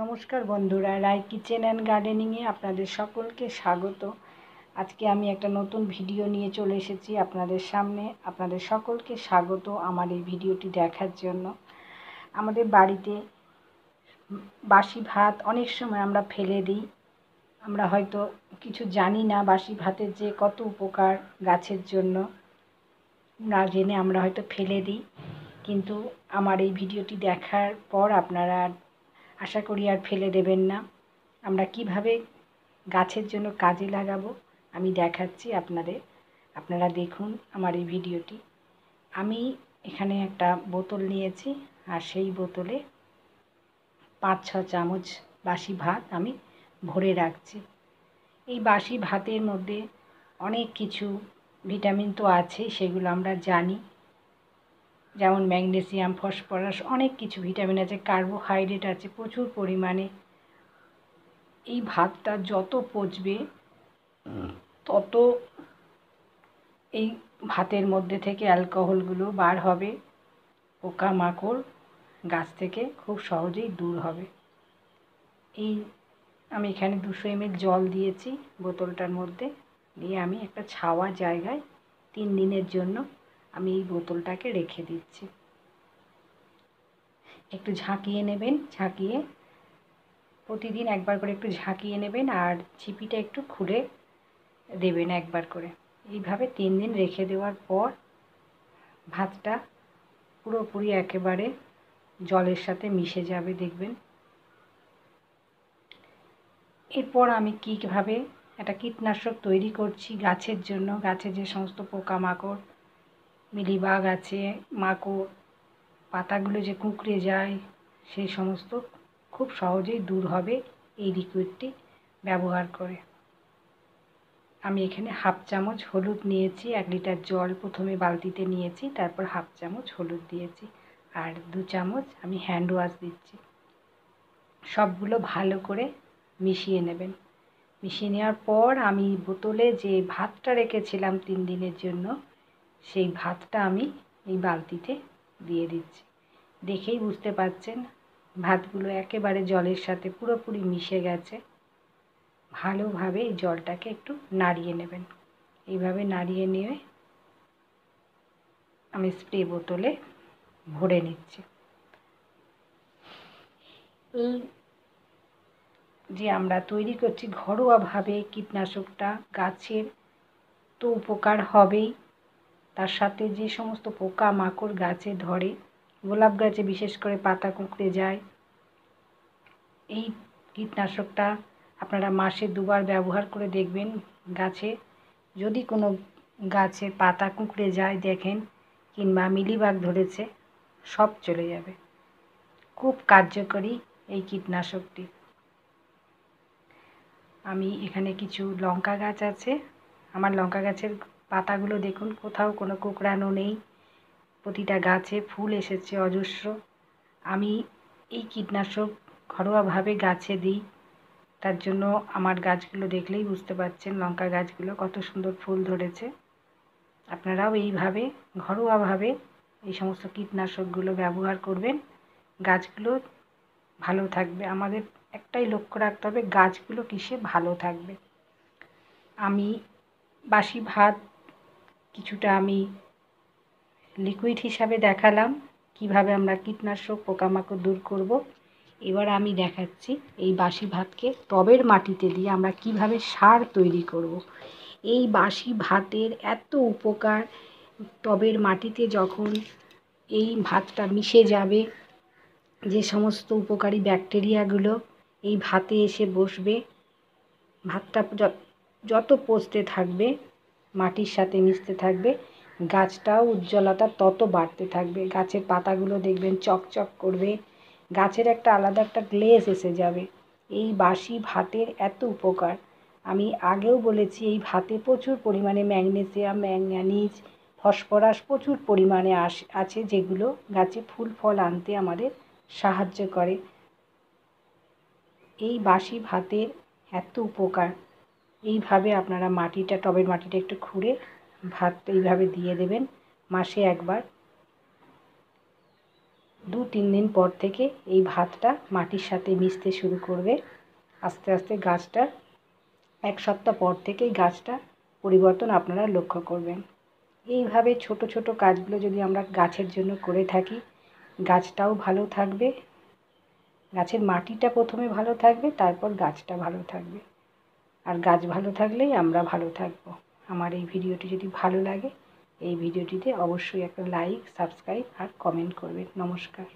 নমস্কার বন্ধুরা রায় kitchen and গার্ডেনিংয়ে আপনাদের সকলকে স্বাগত আজকে আমি একটা নতুন ভিডিও নিয়ে চলে এসেছি আপনাদের সামনে আপনাদের সকলকে স্বাগত আমার এই ভিডিওটি দেখার জন্য আমাদের বাড়িতে বাসি ভাত অনেক সময় আমরা ফেলে দিই আমরা হয়তো কিছু জানি না বাসি ভাতের যে কত উপকার গাছের জন্য না জেনে আমরা হয়তো ফেলে দিই কিন্তু আমার এই ভিডিওটি দেখার পর আপনারা আশা করি আর ফেলে দেবেন না আমরা কিভাবে গাছের জন্য কাজে লাগাবো আমি দেখাচ্ছি আপনাদের আপনারা দেখুন আমার এই ভিডিওটি আমি এখানে একটা বোতল নিয়েছি আর সেই বোতলে পাঁচ ছ চামচ বাসি ভাত আমি ভরে রাখছি এই বাসি ভাতের মধ্যে অনেক কিছু ভিটামিন তো আছে সেগুলো আমরা জানি যেমন ম্যাগনেসিয়াম ফসফরাস অনেক কিছু ভিটামিন আছে কার্বোহাইড্রেট আছে প্রচুর পরিমাণে এই ভাতটা যত পচবে তত এই ভাতের মধ্যে থেকে অ্যালকোহলগুলো বার হবে পোকামাকড় গাছ থেকে খুব সহজেই দূর হবে এই আমি এখানে দুশো এমএল জল দিয়েছি বোতলটার মধ্যে দিয়ে আমি একটা ছাওয়া জায়গায় তিন দিনের জন্য আমি এই বোতলটাকে রেখে দিচ্ছি একটু ঝাঁকিয়ে নেবেন ঝাঁকিয়ে প্রতিদিন একবার করে একটু ঝাঁকিয়ে নেবেন আর ছিপিটা একটু খুঁড়ে দেবেন একবার করে এইভাবে তিন দিন রেখে দেওয়ার পর ভাতটা পুরোপুরি একেবারে জলের সাথে মিশে যাবে দেখবেন এরপর আমি কীভাবে একটা কীটনাশক তৈরি করছি গাছের জন্য গাছে যে সমস্ত পোকামাকড় মিলিবাগ আছে মাকড় পাতাগুলো যে কুঁকড়ে যায় সেই সমস্ত খুব সহজেই দূর হবে এই লিকুইডটি ব্যবহার করে আমি এখানে হাফ চামচ হলুদ নিয়েছি এক লিটার জল প্রথমে বালতিতে নিয়েছি তারপর হাফ চামচ হলুদ দিয়েছি আর দু চামচ আমি হ্যান্ড ওয়াশ দিচ্ছি সবগুলো ভালো করে মিশিয়ে নেবেন মিশিয়ে নেওয়ার পর আমি বোতলে যে ভাতটা রেখেছিলাম তিন দিনের জন্য সেই ভাতটা আমি এই বালতিতে দিয়ে দিচ্ছি দেখেই বুঝতে পারছেন ভাতগুলো একেবারে জলের সাথে পুরোপুরি মিশে গেছে ভালোভাবে এই জলটাকে একটু নাড়িয়ে নেবেন এইভাবে নাড়িয়ে নিয়ে আমি স্প্রে বোতলে ভরে নিচ্ছি এই যে আমরা তৈরি করছি ঘরোয়াভাবে কীটনাশকটা গাছের তো উপকার হবেই তার সাথে যে সমস্ত পোকা মাকড় গাছে ধরে গোলাপ গাছে বিশেষ করে পাতা কুঁকড়ে যায় এই কীটনাশকটা আপনারা মাসে দুবার ব্যবহার করে দেখবেন গাছে যদি কোনো গাছে পাতা কুঁকড়ে যায় দেখেন কিংবা মিলিবাগ ধরেছে সব চলে যাবে খুব কার্যকরী এই কীটনাশকটি আমি এখানে কিছু লঙ্কা গাছ আছে আমার লঙ্কা গাছের পাতাগুলো দেখুন কোথাও কোনো কোঁকড়ানো নেই প্রতিটা গাছে ফুল এসেছে অজস্র আমি এই কীটনাশক ঘরোয়াভাবে গাছে দিই তার জন্য আমার গাছগুলো দেখলেই বুঝতে পারছেন লঙ্কা গাছগুলো কত সুন্দর ফুল ধরেছে আপনারাও এইভাবে ঘরোয়াভাবে এই সমস্ত কীটনাশকগুলো ব্যবহার করবেন গাছগুলো ভালো থাকবে আমাদের একটাই লক্ষ্য রাখতে হবে গাছগুলো কিসে ভালো থাকবে আমি বাসি ভাত কিছুটা আমি লিকুইড হিসাবে দেখালাম কিভাবে আমরা কীটনাশক পোকামাকড় দূর করব। এবার আমি দেখাচ্ছি এই বাসি ভাতকে টবের মাটিতে দিয়ে আমরা কিভাবে সার তৈরি করব। এই বাসি ভাতের এত উপকার টবের মাটিতে যখন এই ভাতটা মিশে যাবে যে সমস্ত উপকারী ব্যাকটেরিয়াগুলো এই ভাতে এসে বসবে ভাতটা যত পচতে থাকবে মাটির সাথে মিশতে থাকবে গাছটাও উজ্জ্বলতা তত বাড়তে থাকবে গাছের পাতাগুলো দেখবেন চকচক করবে গাছের একটা আলাদা একটা গ্লেজ এসে যাবে এই বাসি ভাতের এত উপকার আমি আগেও বলেছি এই ভাতে প্রচুর পরিমাণে ম্যাগনেসিয়াম ম্যাঙ্গানিজ ফসফরাস প্রচুর পরিমাণে আস আছে যেগুলো গাছে ফুল ফল আনতে আমাদের সাহায্য করে এই বাসি ভাতের এত উপকার এইভাবে আপনারা মাটিটা টবের মাটিটা একটু খুঁড়ে ভাত এইভাবে দিয়ে দেবেন মাসে একবার দু তিন দিন পর থেকে এই ভাতটা মাটির সাথে মিশতে শুরু করবে আস্তে আস্তে গাছটা এক সপ্তাহ পর থেকেই গাছটা পরিবর্তন আপনারা লক্ষ্য করবেন এইভাবে ছোট ছোট কাজগুলো যদি আমরা গাছের জন্য করে থাকি গাছটাও ভালো থাকবে গাছের মাটিটা প্রথমে ভালো থাকবে তারপর গাছটা ভালো থাকবে আর গাছ ভালো থাকলেই আমরা ভালো থাকব আমার এই ভিডিওটি যদি ভালো লাগে এই ভিডিওটিতে অবশ্যই একটা লাইক সাবস্ক্রাইব আর কমেন্ট করবেন নমস্কার